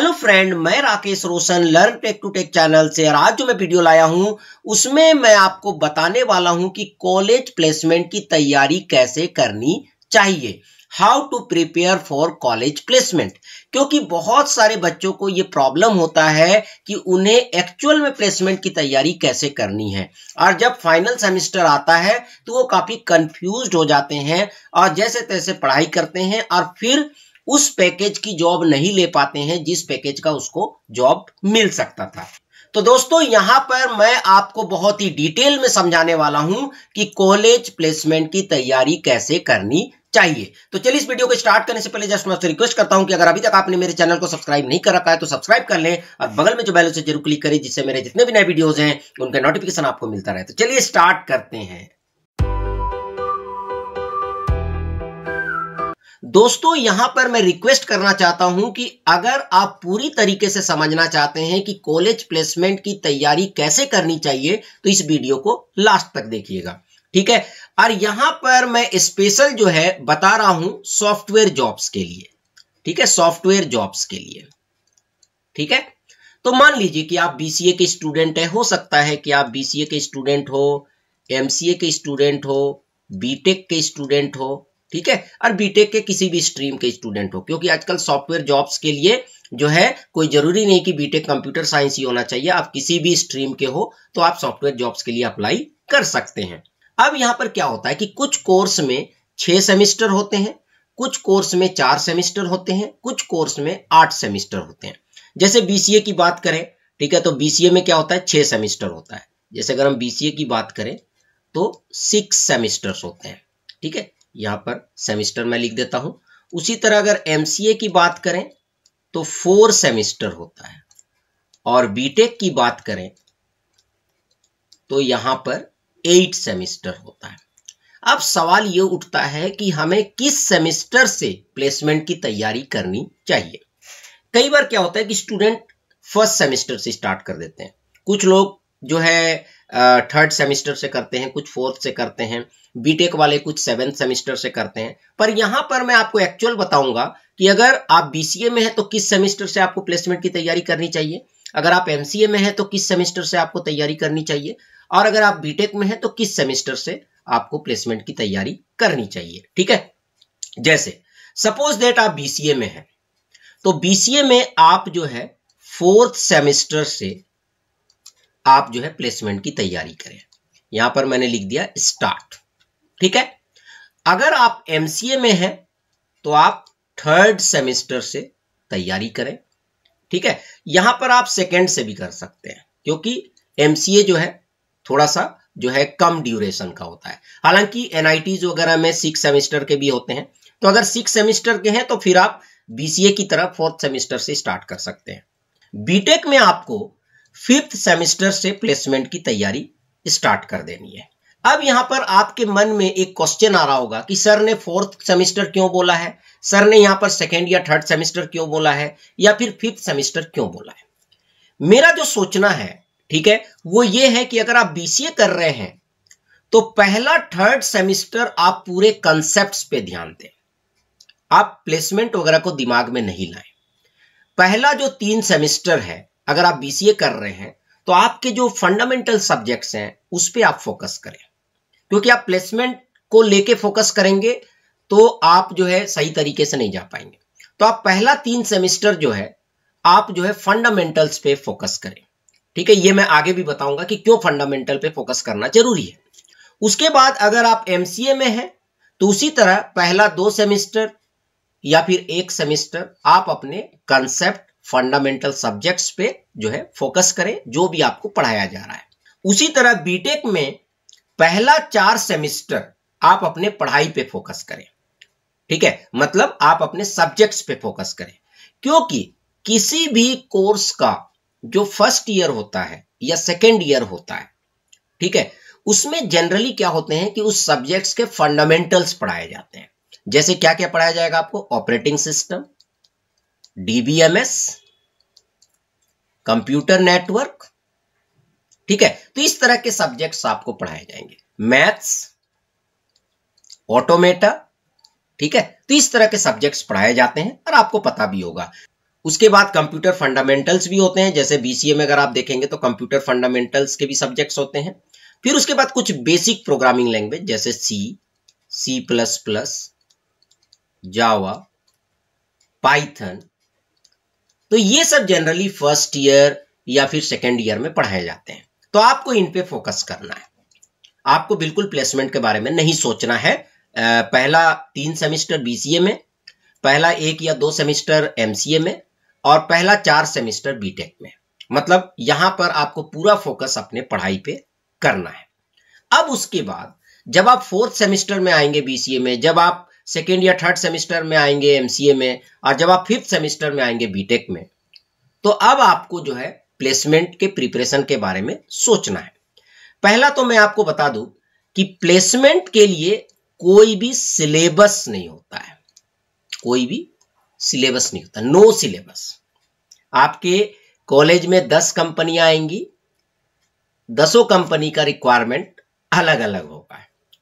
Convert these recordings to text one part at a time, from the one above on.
hello friend मैं Rakesh Roshan learn tech to tech channel से और आज जो मैं वीडियो लाया हूं उसमें मैं आपको बताने वाला हूं कि कॉलेज प्लेसमेंट की तैयारी कैसे करनी चाहिए how to prepare for college placement क्योंकि बहुत सारे बच्चों को ये प्रॉब्लम होता है कि उन्हें एक्चुअल में प्लेसमेंट की तैयारी कैसे करनी है और जब फाइनल सेमेस्टर आता है तो वो काफी कंफ्यूज हो जाते हैं और जैसे तैसे पढ़ाई करते हैं और फिर उस पैकेज की जॉब नहीं ले पाते हैं जिस पैकेज का उसको जॉब मिल सकता था तो दोस्तों यहां पर मैं आपको बहुत ही डिटेल में समझाने वाला हूं कि कॉलेज प्लेसमेंट की तैयारी कैसे करनी चाहिए तो चलिए इस वीडियो को स्टार्ट करने से पहले जस्ट मैं आपसे रिक्वेस्ट करता हूं कि अगर अभी तक आपने मेरे चैनल को सब्सक्राइब नहीं कर रखा है तो सब्सक्राइब कर लें और बगल में जो बैलों से जरूर क्लिक करें जिससे मेरे जितने भी नए वीडियोज हैं उनका नोटिफिकेशन आपको मिलता रहे तो चलिए स्टार्ट करते हैं दोस्तों यहां पर मैं रिक्वेस्ट करना चाहता हूं कि अगर आप पूरी तरीके से समझना चाहते हैं कि कॉलेज प्लेसमेंट की तैयारी कैसे करनी चाहिए तो इस वीडियो को लास्ट तक देखिएगा ठीक है और यहां पर मैं स्पेशल जो है बता रहा हूं सॉफ्टवेयर जॉब्स के लिए ठीक है सॉफ्टवेयर जॉब्स के लिए ठीक है तो मान लीजिए कि आप बीसीए के स्टूडेंट है हो सकता है कि आप बीसीए के स्टूडेंट हो एमसीए के स्टूडेंट हो बीटेक के स्टूडेंट हो ठीक है और बीटेक के किसी भी स्ट्रीम के स्टूडेंट हो क्योंकि आजकल सॉफ्टवेयर जॉब्स के लिए जो है कोई जरूरी नहीं कि बीटेक कंप्यूटर साइंस ही होना चाहिए आप किसी भी स्ट्रीम के हो तो आप सॉफ्टवेयर जॉब्स के लिए अप्लाई कर सकते हैं अब यहां पर क्या होता है कि कुछ कोर्स में छह सेमेस्टर होते हैं कुछ कोर्स में चार सेमिस्टर होते हैं कुछ कोर्स में आठ सेमेस्टर होते हैं जैसे बीसीए की बात करें ठीक है तो बीसीए में क्या होता है छह सेमेस्टर होता है जैसे अगर हम बीसीए की बात करें तो सिक्स सेमेस्टर्स होते हैं ठीक है यहां पर सेमिस्टर में लिख देता हूं उसी तरह अगर एमसीए की बात करें तो फोर सेमिस्टर होता है और बीटेक की बात करें तो यहां पर एट सेमिस्टर होता है अब सवाल यह उठता है कि हमें किस सेमिस्टर से प्लेसमेंट की तैयारी करनी चाहिए कई बार क्या होता है कि स्टूडेंट फर्स्ट सेमिस्टर से स्टार्ट कर देते हैं कुछ लोग जो है थर्ड सेमिस्टर से करते हैं कुछ फोर्थ से करते हैं बीटेक वाले कुछ सेवेंथ सेमेस्टर से करते हैं पर यहां पर मैं आपको एक्चुअल बताऊंगा कि अगर आप बीसीए में है तो किस सेमेस्टर से आपको प्लेसमेंट की तैयारी करनी चाहिए अगर आप एमसीए में है तो किस सेमेस्टर से आपको तैयारी करनी चाहिए और अगर आप बीटेक में है तो किस सेमेस्टर से आपको प्लेसमेंट की तैयारी करनी चाहिए ठीक है जैसे सपोज देट आप बीसीए में है तो बीसीए में आप जो है फोर्थ सेमेस्टर से आप जो है प्लेसमेंट की तैयारी करें यहां पर मैंने लिख दिया स्टार्ट ठीक है अगर आप एमसीए में हैं तो आप थर्ड सेमेस्टर से तैयारी करें ठीक है यहां पर आप सेकेंड से भी कर सकते हैं क्योंकि एमसीए जो है थोड़ा सा जो है कम ड्यूरेशन का होता है हालांकि एनआईटीज वगैरह में सिक्स सेमेस्टर के भी होते हैं तो अगर सिक्स सेमेस्टर के हैं तो फिर आप बीसीए की तरफ फोर्थ सेमेस्टर से स्टार्ट कर सकते हैं बीटेक में आपको फिफ्थ सेमेस्टर से प्लेसमेंट की तैयारी स्टार्ट कर देनी है अब यहां पर आपके मन में एक क्वेश्चन आ रहा होगा कि सर ने फोर्थ सेमेस्टर क्यों बोला है सर ने यहां पर सेकेंड या थर्ड सेमेस्टर क्यों बोला है या फिर फिफ्थ सेमेस्टर क्यों बोला है मेरा जो सोचना है ठीक है वो ये है कि अगर आप बीसीए कर रहे हैं तो पहला थर्ड सेमेस्टर आप पूरे कंसेप्ट पे ध्यान दें आप प्लेसमेंट वगैरह को दिमाग में नहीं लाए पहला जो तीन सेमेस्टर है अगर आप बीसीए कर रहे हैं तो आपके जो फंडामेंटल सब्जेक्ट्स हैं उस पर आप फोकस करें क्योंकि आप प्लेसमेंट को लेके फोकस करेंगे तो आप जो है सही तरीके से नहीं जा पाएंगे तो आप पहला तीन सेमिस्टर जो है आप जो है फंडामेंटल्स पे फोकस करें ठीक है ये मैं आगे भी बताऊंगा कि क्यों फंडामेंटल पे फोकस करना जरूरी है उसके बाद अगर आप एमसीए में हैं तो उसी तरह पहला दो सेमिस्टर या फिर एक सेमिस्टर आप अपने कंसेप्ट फंडामेंटल सब्जेक्ट्स पे जो है फोकस करें जो भी आपको पढ़ाया जा रहा है उसी तरह बीटेक में पहला चार सेमिस्टर आप अपने पढ़ाई पे फोकस करें ठीक है मतलब आप अपने सब्जेक्ट्स पे फोकस करें क्योंकि किसी भी कोर्स का जो फर्स्ट ईयर होता है या सेकेंड ईयर होता है ठीक है उसमें जनरली क्या होते हैं कि उस सब्जेक्ट्स के फंडामेंटल्स पढ़ाए जाते हैं जैसे क्या क्या पढ़ाया जाएगा आपको operating system DBMS computer network ठीक है तो इस तरह के सब्जेक्ट्स आपको पढ़ाए जाएंगे मैथ्स ऑटोमेटा ठीक है तो इस तरह के सब्जेक्ट्स पढ़ाए जाते हैं और आपको पता भी होगा उसके बाद कंप्यूटर फंडामेंटल्स भी होते हैं जैसे बीसीए में अगर आप देखेंगे तो कंप्यूटर फंडामेंटल्स के भी सब्जेक्ट्स होते हैं फिर उसके बाद कुछ बेसिक प्रोग्रामिंग लैंग्वेज जैसे C C plus plus Java Python तो ये सब जनरली फर्स्ट ईयर या फिर सेकेंड ईयर में पढ़ाए जाते हैं तो आपको इन पे फोकस करना है आपको बिल्कुल प्लेसमेंट के बारे में नहीं सोचना है पहला तीन सेमिस्टर बीसीए में पहला एक या दो सेमिस्टर एमसीए में और पहला चार सेमेस्टर बीटेक में मतलब यहां पर आपको पूरा फोकस अपने पढ़ाई पे करना है अब उसके बाद जब आप फोर्थ सेमिस्टर में आएंगे बीसीए में जब आप सेकेंड या थर्ड सेमेस्टर में आएंगे एमसीए में और जब आप फिफ्थ सेमेस्टर में आएंगे बीटेक में तो अब आपको जो है प्लेसमेंट के प्रिपरेशन के बारे में सोचना है पहला तो मैं आपको बता दूं कि प्लेसमेंट के लिए कोई भी सिलेबस नहीं होता है कोई भी सिलेबस नहीं होता नो सिलेबस आपके कॉलेज में दस कंपनियां आएंगी दसों कंपनी का रिक्वायरमेंट अलग अलग होगा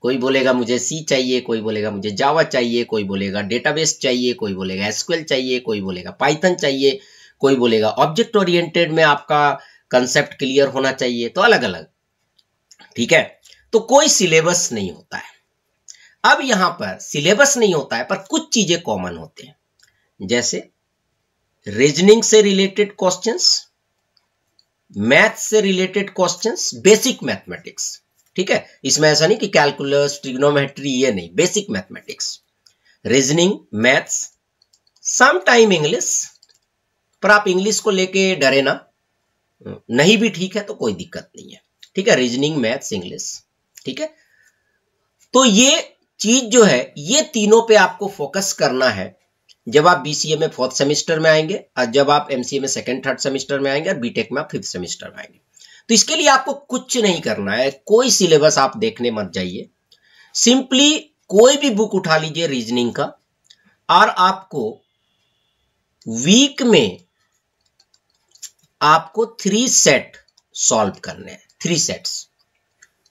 कोई बोलेगा मुझे सी चाहिए कोई बोलेगा मुझे जावा चाहिए कोई बोलेगा डेटाबेस चाहिए कोई बोलेगा एसक्यूएल चाहिए कोई बोलेगा पाइथन चाहिए कोई बोलेगा ऑब्जेक्ट ओरिएंटेड में आपका कंसेप्ट क्लियर होना चाहिए तो अलग अलग ठीक है तो कोई सिलेबस नहीं होता है अब यहां पर सिलेबस नहीं होता है पर कुछ चीजें कॉमन होते हैं जैसे रीजनिंग से रिलेटेड क्वेश्चंस मैथ से रिलेटेड क्वेश्चंस बेसिक मैथमेटिक्स ठीक है इसमें ऐसा नहीं कि कैलकुलस ट्रिग्नोमेट्री ये नहीं basic mathematics reasoning maths sometime English पर आप इंग्लिश को लेके डरे ना नहीं भी ठीक है तो कोई दिक्कत नहीं है ठीक है रीजनिंग मैथ्स इंग्लिश ठीक है तो ये चीज जो है ये तीनों पे आपको फोकस करना है जब आप बीसीए में फोर्थ सेमेस्टर में आएंगे और जब आप एमसीए में सेकंड थर्ड सेमेस्टर में आएंगे और बीटेक में आप फिफ्थ सेमेस्टर में आएंगे तो इसके लिए आपको कुछ नहीं करना है कोई सिलेबस आप देखने मत जाइए सिंपली कोई भी बुक उठा लीजिए रीजनिंग का और आपको वीक में आपको थ्री सेट सॉल्व करने हैं थ्री सेट्स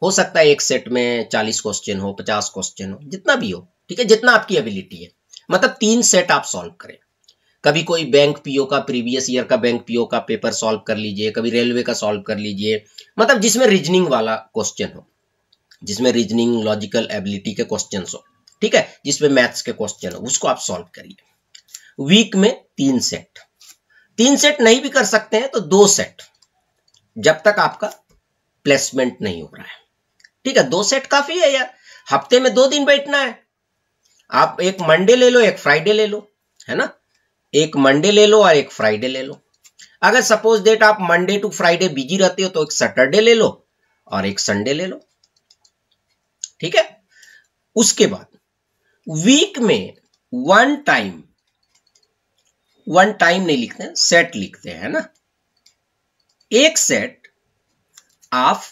हो सकता है एक सेट में चालीस क्वेश्चन हो पचास क्वेश्चन हो जितना भी हो ठीक है जितना आपकी एबिलिटी है मतलब तीन सेट आप सॉल्व करें कभी कोई बैंक पीओ का प्रीवियस ईयर का बैंक पीओ का पेपर सॉल्व कर लीजिए कभी रेलवे का सॉल्व कर लीजिए मतलब जिसमें रीजनिंग वाला क्वेश्चन हो जिसमें रीजनिंग लॉजिकल एबिलिटी के क्वेश्चन हो ठीक है जिसमें मैथ्स के क्वेश्चन हो उसको आप सॉल्व करिए वीक में तीन सेट तीन सेट नहीं भी कर सकते हैं तो दो सेट जब तक आपका प्लेसमेंट नहीं हो रहा है ठीक है दो सेट काफी है यार हफ्ते में दो दिन बैठना है आप एक मंडे ले लो एक फ्राइडे ले लो है ना एक मंडे ले लो और एक फ्राइडे ले लो अगर सपोज डेट आप मंडे टू फ्राइडे बिजी रहते हो तो एक सैटरडे ले लो और एक संडे ले लो ठीक है उसके बाद वीक में वन टाइम वन टाइम नहीं लिखते हैं सेट लिखते हैं ना एक सेट आप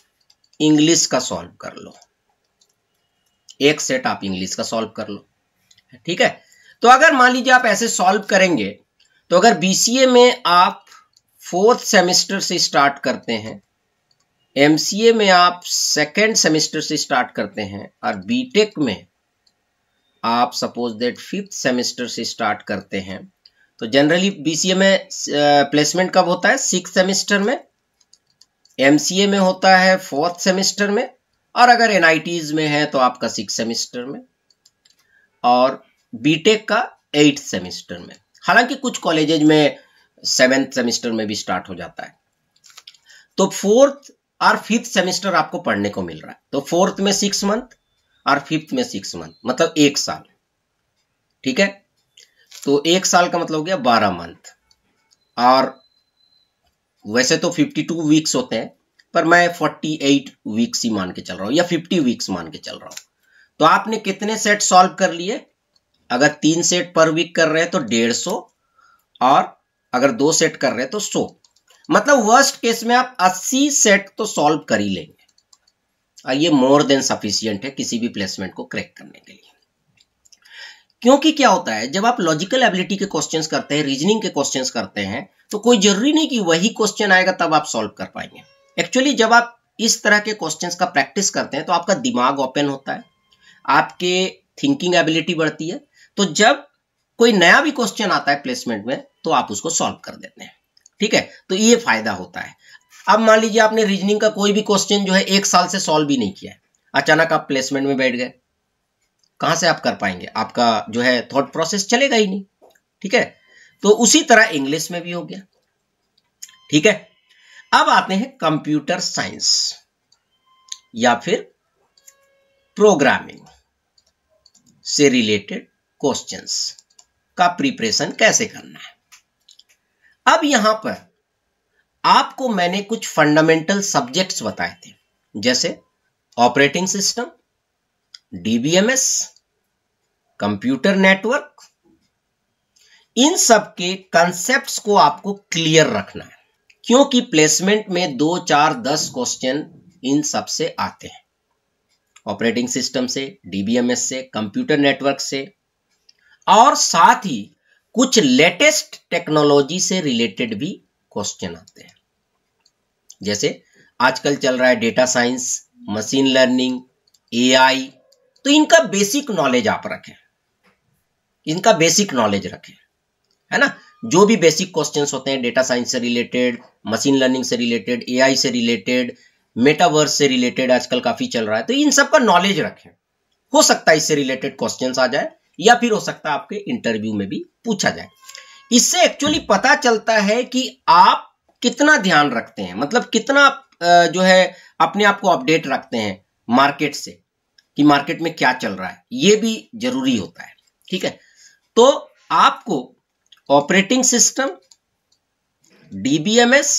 इंग्लिश का सॉल्व कर लो एक सेट आप इंग्लिश का सॉल्व कर लो ठीक है तो अगर मान लीजिए आप ऐसे सॉल्व करेंगे तो अगर बीसीए में आप फोर्थ सेमेस्टर से स्टार्ट करते हैं एमसीए में आप सेकेंड सेमेस्टर से स्टार्ट करते हैं और बीटेक में आप सपोज दैट फिफ्थ सेमेस्टर से स्टार्ट करते हैं तो जनरली बीसीए में प्लेसमेंट uh, कब होता है सिक्स सेमेस्टर में एमसीए में होता है फोर्थ सेमेस्टर में और अगर एनआईटीज में है तो आपका सिक्स सेमेस्टर में और बीटेक का एट सेमेस्टर में हालांकि कुछ कॉलेजेज में सेवेंथ सेमेस्टर में भी स्टार्ट हो जाता है तो फोर्थ और फिफ्थ सेमेस्टर आपको पढ़ने को मिल रहा है तो फोर्थ में सिक्स मंथ और फिफ्थ में सिक्स मंथ मतलब एक साल ठीक है तो एक साल का मतलब हो गया बारह मंथ और वैसे तो फिफ्टी टू वीक्स होते हैं पर मैं फोर्टी एट वीक्स ही मान के चल रहा हूं या फिफ्टी वीक्स मान के चल रहा हूं तो आपने कितने सेट सॉल्व कर लिए अगर तीन सेट पर वीक कर रहे हैं तो डेढ़ सौ और अगर दो सेट कर रहे हैं तो सौ मतलब वर्स्ट केस में आप अस्सी सेट तो सॉल्व कर ही लेंगे और ये मोर देन सफिशियंट है किसी भी प्लेसमेंट को क्रैक करने के लिए क्योंकि क्या होता है जब आप लॉजिकल एबिलिटी के क्वेश्चन करते हैं रीजनिंग के क्वेश्चन करते हैं तो कोई जरूरी नहीं कि वही क्वेश्चन आएगा तब आप सॉल्व कर पाएंगे एक्चुअली जब आप इस तरह के क्वेश्चन का प्रैक्टिस करते हैं तो आपका दिमाग ओपन होता है आपके थिंकिंग एबिलिटी बढ़ती है तो जब कोई नया भी क्वेश्चन आता है प्लेसमेंट में तो आप उसको सॉल्व कर देते हैं ठीक है तो ये फायदा होता है अब मान लीजिए आपने रीजनिंग का कोई भी क्वेश्चन जो है एक साल से सॉल्व भी नहीं किया है अचानक आप प्लेसमेंट में बैठ गए कहां से आप कर पाएंगे आपका जो है थॉट प्रोसेस चलेगा ही नहीं ठीक है तो उसी तरह इंग्लिश में भी हो गया ठीक है अब आते हैं कंप्यूटर साइंस या फिर प्रोग्रामिंग से रिलेटेड क्वेश्चंस का प्रिपरेशन कैसे करना है अब यहां पर आपको मैंने कुछ फंडामेंटल सब्जेक्ट्स बताए थे जैसे operating system DBMS computer network इन सब के कंसेप्ट को आपको क्लियर रखना है क्योंकि प्लेसमेंट में दो चार दस क्वेश्चन इन सब से आते हैं ऑपरेटिंग सिस्टम से डीबीएमएस से कंप्यूटर नेटवर्क से और साथ ही कुछ लेटेस्ट टेक्नोलॉजी से रिलेटेड भी क्वेश्चन आते हैं जैसे आजकल चल रहा है data science machine learning AI तो इनका बेसिक नॉलेज आप रखें इनका बेसिक नॉलेज रखें है ना जो भी बेसिक क्वेश्चंस होते हैं डेटा साइंस से रिलेटेड मशीन लर्निंग से रिलेटेड एआई से रिलेटेड मेटावर्स से रिलेटेड आजकल काफी चल रहा है तो इन सब का नॉलेज रखें हो सकता है इससे रिलेटेड क्वेश्चन आ जाए या फिर हो सकता है आपके इंटरव्यू में भी पूछा जाए इससे एक्चुअली पता चलता है कि आप कितना ध्यान रखते हैं मतलब कितना जो है अपने आप को अपडेट रखते हैं मार्केट से कि मार्केट में क्या चल रहा है ये भी जरूरी होता है ठीक है तो आपको operating system DBMS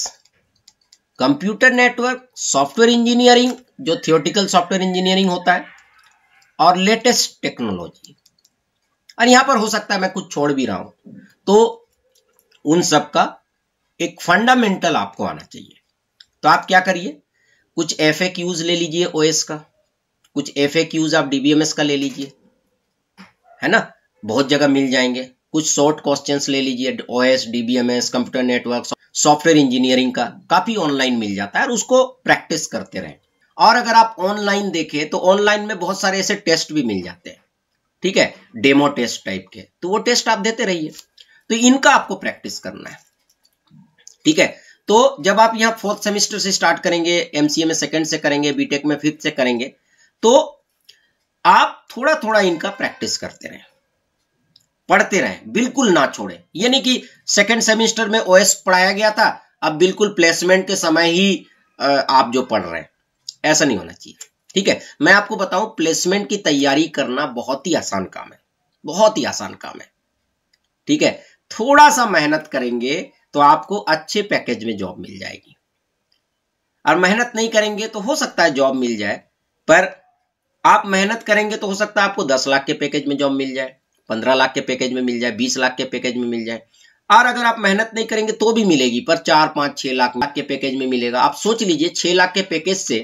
computer network software engineering जो थियोटिकल सॉफ्टवेयर इंजीनियरिंग होता है और लेटेस्ट टेक्नोलॉजी और यहां पर हो सकता है मैं कुछ छोड़ भी रहा हूं तो उन सब का एक फंडामेंटल आपको आना चाहिए तो आप क्या करिए कुछ एफ ले लीजिए ओएस का कुछ एफ आप डीबीएमएस का ले लीजिए है ना बहुत जगह मिल जाएंगे कुछ शॉर्ट क्वेश्चंस ले लीजिए OS DBMS computer network software engineering का काफी ऑनलाइन मिल जाता है और उसको प्रैक्टिस करते रहें और अगर आप ऑनलाइन देखें तो ऑनलाइन में बहुत सारे ऐसे टेस्ट भी मिल जाते हैं ठीक है डेमो टेस्ट टाइप के तो वो टेस्ट आप देते रहिए तो इनका आपको प्रैक्टिस करना है ठीक है तो जब आप यहाँ फोर्थ सेमेस्टर से स्टार्ट करेंगे एमसीए में सेकेंड से करेंगे बीटेक में फिफ्थ से करेंगे तो आप थोड़ा थोड़ा इनका प्रैक्टिस करते रहें पढ़ते रहें बिल्कुल ना छोड़ें यानी कि सेकेंड सेमेस्टर में ओएस पढ़ाया गया था अब बिल्कुल प्लेसमेंट के समय ही आप जो पढ़ रहे हैं ऐसा नहीं होना चाहिए ठीक है मैं आपको बताऊं प्लेसमेंट की तैयारी करना बहुत ही आसान काम है बहुत ही आसान काम है ठीक है थोड़ा सा मेहनत करेंगे तो आपको अच्छे पैकेज में जॉब मिल जाएगी और मेहनत नहीं करेंगे तो हो सकता है जॉब मिल जाए पर आप मेहनत करेंगे तो हो सकता है आपको दस लाख के पैकेज में जॉब मिल जाए पंद्रह लाख के पैकेज में मिल जाए बीस लाख के पैकेज में मिल जाए और अगर आप मेहनत नहीं करेंगे तो भी मिलेगी पर चार पांच छह लाख लाख के पैकेज में मिलेगा आप सोच लीजिए छह लाख के पैकेज से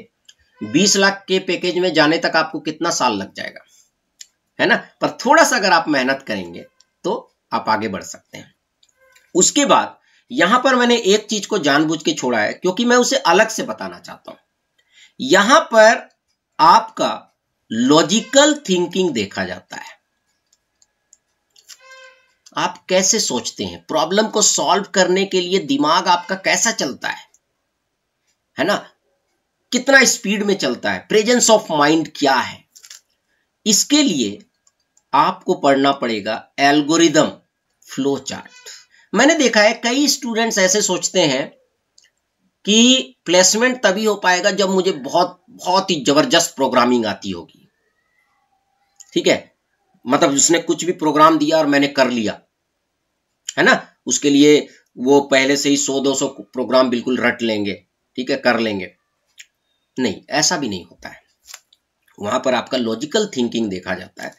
बीस लाख के पैकेज में जाने तक आपको कितना साल लग जाएगा है ना पर थोड़ा सा अगर आप मेहनत करेंगे तो आप आगे बढ़ सकते हैं उसके बाद यहां पर मैंने एक चीज को जानबूझ के छोड़ा है क्योंकि मैं उसे अलग से बताना चाहता हूं यहां पर आपका लॉजिकल थिंकिंग देखा जाता है आप कैसे सोचते हैं प्रॉब्लम को सॉल्व करने के लिए दिमाग आपका कैसा चलता है है ना कितना स्पीड में चलता है प्रेजेंस ऑफ माइंड क्या है इसके लिए आपको पढ़ना पड़ेगा एल्गोरिदम फ्लो चार्ट मैंने देखा है कई स्टूडेंट्स ऐसे सोचते हैं कि प्लेसमेंट तभी हो पाएगा जब मुझे बहुत बहुत ही जबरदस्त प्रोग्रामिंग आती होगी ठीक है मतलब उसने कुछ भी प्रोग्राम दिया और मैंने कर लिया है ना उसके लिए वो पहले से ही 100-200 प्रोग्राम बिल्कुल रट लेंगे ठीक है कर लेंगे नहीं ऐसा भी नहीं होता है वहां पर आपका लॉजिकल थिंकिंग देखा जाता है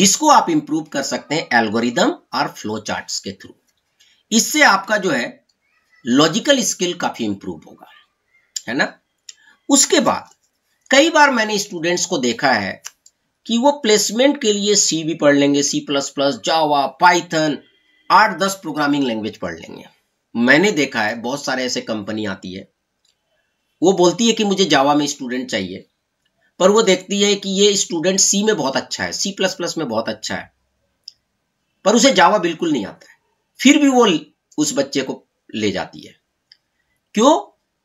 जिसको आप इंप्रूव कर सकते हैं एल्गोरिदम और फ्लो चार्ट के थ्रू इससे आपका जो है लॉजिकल स्किल काफी इंप्रूव होगा है ना उसके बाद कई बार मैंने स्टूडेंट्स को देखा है कि वो प्लेसमेंट के लिए सी भी पढ़ लेंगे C plus plus Java Python आठ दस प्रोग्रामिंग लैंग्वेज पढ़ लेंगे मैंने देखा है बहुत सारे ऐसे कंपनी आती है वो बोलती है कि मुझे जावा में स्टूडेंट चाहिए पर वो देखती है कि ये स्टूडेंट सी में बहुत अच्छा है सी प्लस प्लस में बहुत अच्छा है पर उसे जावा बिल्कुल नहीं आता है फिर भी वो उस बच्चे को ले जाती है क्यों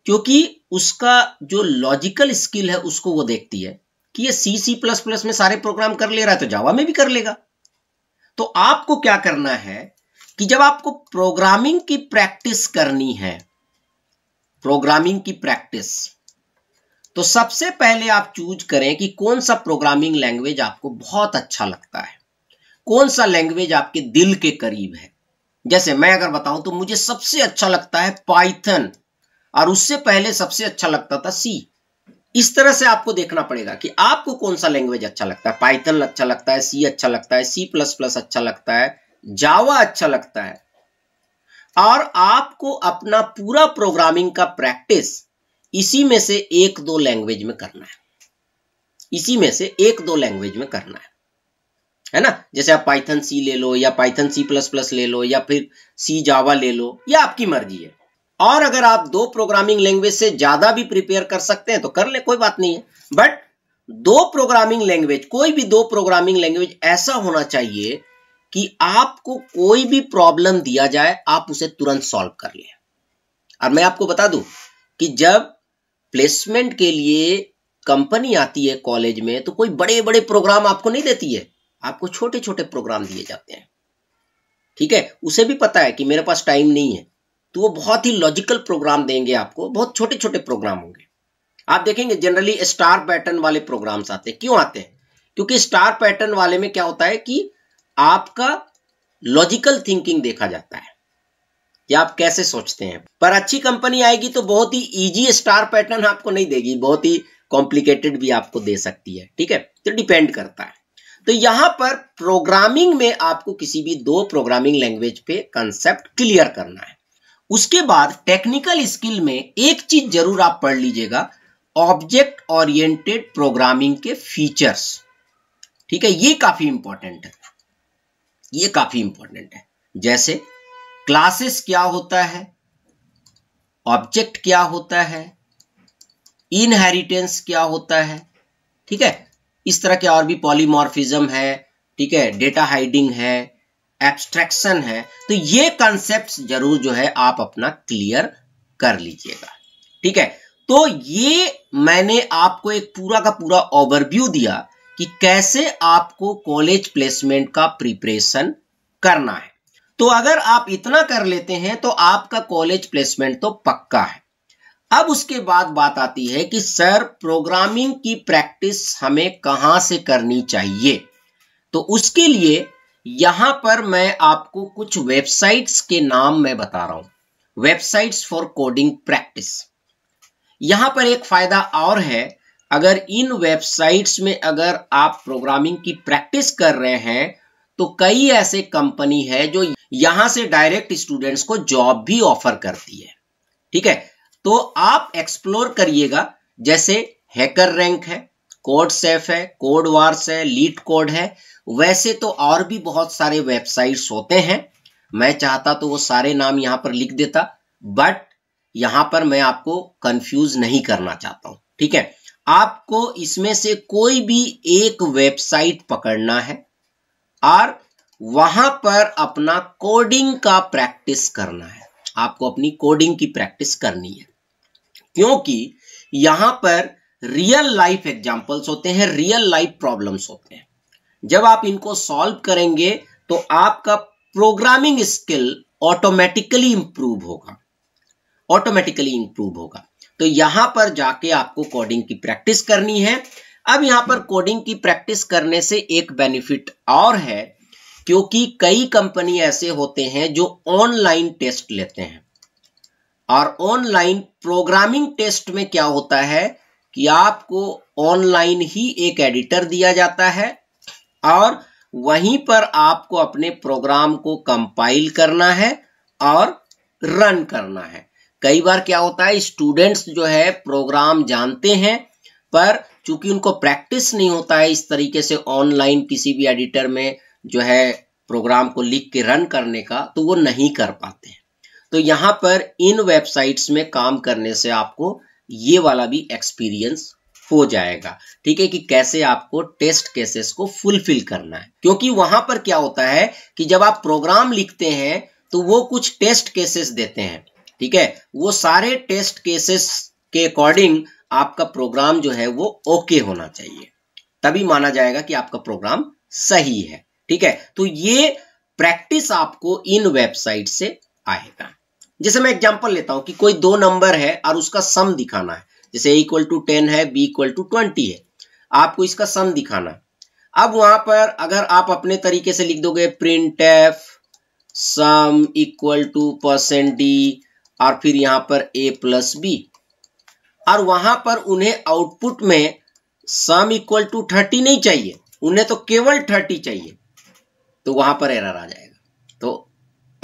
क्योंकि उसका जो लॉजिकल स्किल है उसको वो देखती है कि ये सी सी प्लस प्लस में सारे प्रोग्राम कर ले रहा है तो जावा में भी कर लेगा तो आपको क्या करना है कि जब आपको प्रोग्रामिंग की प्रैक्टिस करनी है प्रोग्रामिंग की प्रैक्टिस तो सबसे पहले आप चूज करें कि कौन सा प्रोग्रामिंग लैंग्वेज आपको बहुत अच्छा लगता है कौन सा लैंग्वेज आपके दिल के करीब है जैसे मैं अगर बताऊं तो मुझे सबसे अच्छा लगता है पाइथन और उससे पहले सबसे अच्छा लगता था सी इस तरह से आपको देखना पड़ेगा कि आपको कौन सा लैंग्वेज अच्छा लगता है पाइथन अच्छा लगता है सी अच्छा लगता है सी प्लस प्लस अच्छा लगता है जावा अच्छा लगता है और आपको अपना पूरा प्रोग्रामिंग का प्रैक्टिस इसी में से एक दो लैंग्वेज में करना है इसी में से एक दो लैंग्वेज में करना है है ना जैसे आप पाइथन सी ले लो या पाइथन सी प्लस प्लस ले लो या फिर सी जावा ले लो या आपकी मर्जी है और अगर आप दो प्रोग्रामिंग लैंग्वेज से ज्यादा भी प्रिपेयर कर सकते हैं तो कर ले कोई बात नहीं है बट दो प्रोग्रामिंग लैंग्वेज कोई भी दो प्रोग्रामिंग लैंग्वेज ऐसा होना चाहिए कि आपको कोई भी प्रॉब्लम दिया जाए आप उसे तुरंत सॉल्व कर ले और मैं आपको बता दूं कि जब प्लेसमेंट के लिए कंपनी आती है कॉलेज में तो कोई बड़े बड़े प्रोग्राम आपको नहीं देती है आपको छोटे छोटे प्रोग्राम दिए जाते हैं ठीक है उसे भी पता है कि मेरे पास टाइम नहीं है तो वो बहुत ही लॉजिकल प्रोग्राम देंगे आपको बहुत छोटे छोटे प्रोग्राम होंगे आप देखेंगे जनरली स्टार पैटर्न वाले प्रोग्राम्स आते हैं क्यों आते हैं क्योंकि स्टार पैटर्न वाले में क्या होता है कि आपका लॉजिकल थिंकिंग देखा जाता है कि आप कैसे सोचते हैं पर अच्छी कंपनी आएगी तो बहुत ही इजी स्टार पैटर्न आपको नहीं देगी बहुत ही कॉम्प्लिकेटेड भी आपको दे सकती है ठीक है तो डिपेंड करता है तो यहां पर प्रोग्रामिंग में आपको किसी भी दो प्रोग्रामिंग लैंग्वेज पे कंसेप्ट क्लियर करना है उसके बाद टेक्निकल स्किल में एक चीज जरूर आप पढ़ लीजिएगा ऑब्जेक्ट ओरिएंटेड प्रोग्रामिंग के फीचर्स ठीक है ये काफी इंपॉर्टेंट है ये काफी इंपॉर्टेंट है जैसे क्लासेस क्या होता है ऑब्जेक्ट क्या होता है इनहेरिटेंस क्या होता है ठीक है इस तरह के और भी पॉलीमॉर्फिज्म है ठीक है डेटा हाइडिंग है एब्स्ट्रैक्शन है तो ये कॉन्सेप्ट जरूर जो है आप अपना क्लियर कर लीजिएगा ठीक है तो ये मैंने आपको एक पूरा का पूरा ओवरव्यू दिया कि कैसे आपको कॉलेज प्लेसमेंट का प्रिपरेशन करना है तो अगर आप इतना कर लेते हैं तो आपका कॉलेज प्लेसमेंट तो पक्का है अब उसके बाद बात आती है कि सर प्रोग्रामिंग की प्रैक्टिस हमें कहां से करनी चाहिए तो उसके लिए यहां पर मैं आपको कुछ वेबसाइट्स के नाम मैं बता रहा हूं वेबसाइट्स फॉर कोडिंग प्रैक्टिस यहां पर एक फायदा और है अगर इन वेबसाइट्स में अगर आप प्रोग्रामिंग की प्रैक्टिस कर रहे हैं तो कई ऐसे कंपनी है जो यहां से डायरेक्ट स्टूडेंट्स को जॉब भी ऑफर करती है ठीक है तो आप एक्सप्लोर करिएगा जैसे हैकर रैंक है कोड सेफ है कोड वार्स है लीड कोड है वैसे तो और भी बहुत सारे वेबसाइट्स होते हैं मैं चाहता तो वो सारे नाम यहां पर लिख देता बट यहां पर मैं आपको कंफ्यूज नहीं करना चाहता हूं ठीक है आपको इसमें से कोई भी एक वेबसाइट पकड़ना है और वहां पर अपना कोडिंग का प्रैक्टिस करना है आपको अपनी कोडिंग की प्रैक्टिस करनी है क्योंकि यहां पर रियल लाइफ एग्जाम्पल्स होते हैं रियल लाइफ प्रॉब्लम्स होते हैं जब आप इनको सॉल्व करेंगे तो आपका प्रोग्रामिंग स्किल ऑटोमेटिकली इंप्रूव होगा ऑटोमेटिकली इंप्रूव होगा तो यहां पर जाके आपको कोडिंग की प्रैक्टिस करनी है अब यहां पर कोडिंग की प्रैक्टिस करने से एक बेनिफिट और है क्योंकि कई कंपनी ऐसे होते हैं जो ऑनलाइन टेस्ट लेते हैं और ऑनलाइन प्रोग्रामिंग टेस्ट में क्या होता है कि आपको ऑनलाइन ही एक एडिटर दिया जाता है और वहीं पर आपको अपने प्रोग्राम को कंपाइल करना है और रन करना है कई बार क्या होता है स्टूडेंट्स जो है प्रोग्राम जानते हैं पर चूंकि उनको प्रैक्टिस नहीं होता है इस तरीके से ऑनलाइन किसी भी एडिटर में जो है प्रोग्राम को लिख के रन करने का तो वो नहीं कर पाते हैं तो यहां पर इन वेबसाइट्स में काम करने से आपको ये वाला भी एक्सपीरियंस हो जाएगा ठीक है कि कैसे आपको टेस्ट केसेस को फुलफिल करना है क्योंकि वहां पर क्या होता है कि जब आप प्रोग्राम लिखते हैं तो वो कुछ टेस्ट केसेस देते हैं ठीक है वो सारे टेस्ट केसेस के अकॉर्डिंग आपका प्रोग्राम जो है वो ओके okay होना चाहिए तभी माना जाएगा कि आपका प्रोग्राम सही है ठीक है तो ये प्रैक्टिस आपको इन वेबसाइट से आएगा जैसे मैं एग्जाम्पल लेता हूं कि कोई दो नंबर है और उसका सम दिखाना है जैसे ए इक्वल टू टेन है बी इक्वल टू ट्वेंटी है आपको इसका सम दिखाना है अब वहां पर अगर आप अपने तरीके से लिख दोगे printf sum equal to percent d और फिर यहां पर ए प्लस बी और वहां पर उन्हें आउटपुट में सम इक्वल टू थर्टी नहीं चाहिए उन्हें तो केवल थर्टी चाहिए तो वहां पर एरर आ जाएगा तो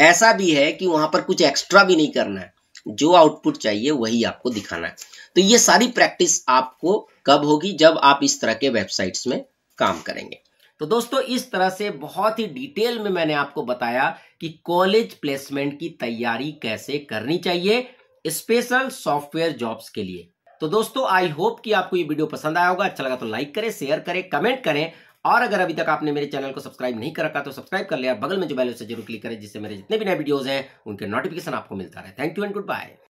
ऐसा भी है कि वहां पर कुछ एक्स्ट्रा भी नहीं करना है जो आउटपुट चाहिए वही आपको दिखाना है तो ये सारी प्रैक्टिस आपको कब होगी जब आप इस तरह के वेबसाइट्स में काम करेंगे तो दोस्तों इस तरह से बहुत ही डिटेल में मैंने आपको बताया कि कॉलेज प्लेसमेंट की तैयारी कैसे करनी चाहिए स्पेशल सॉफ्टवेयर जॉब्स के लिए तो दोस्तों आई होप कि आपको ये वीडियो पसंद आया होगा अच्छा लगा तो लाइक करें शेयर करें कमेंट करें और अगर अभी तक आपने मेरे चैनल को सब्सक्राइब नहीं कर रखा तो सब्सक्राइब कर लिया बगल में जो बैल से जरूर क्लिक करें जिससे मेरे जितने भी नए वीडियोज हैं उनके नोटिफिकेशन आपको मिलता रहे thank you and good bye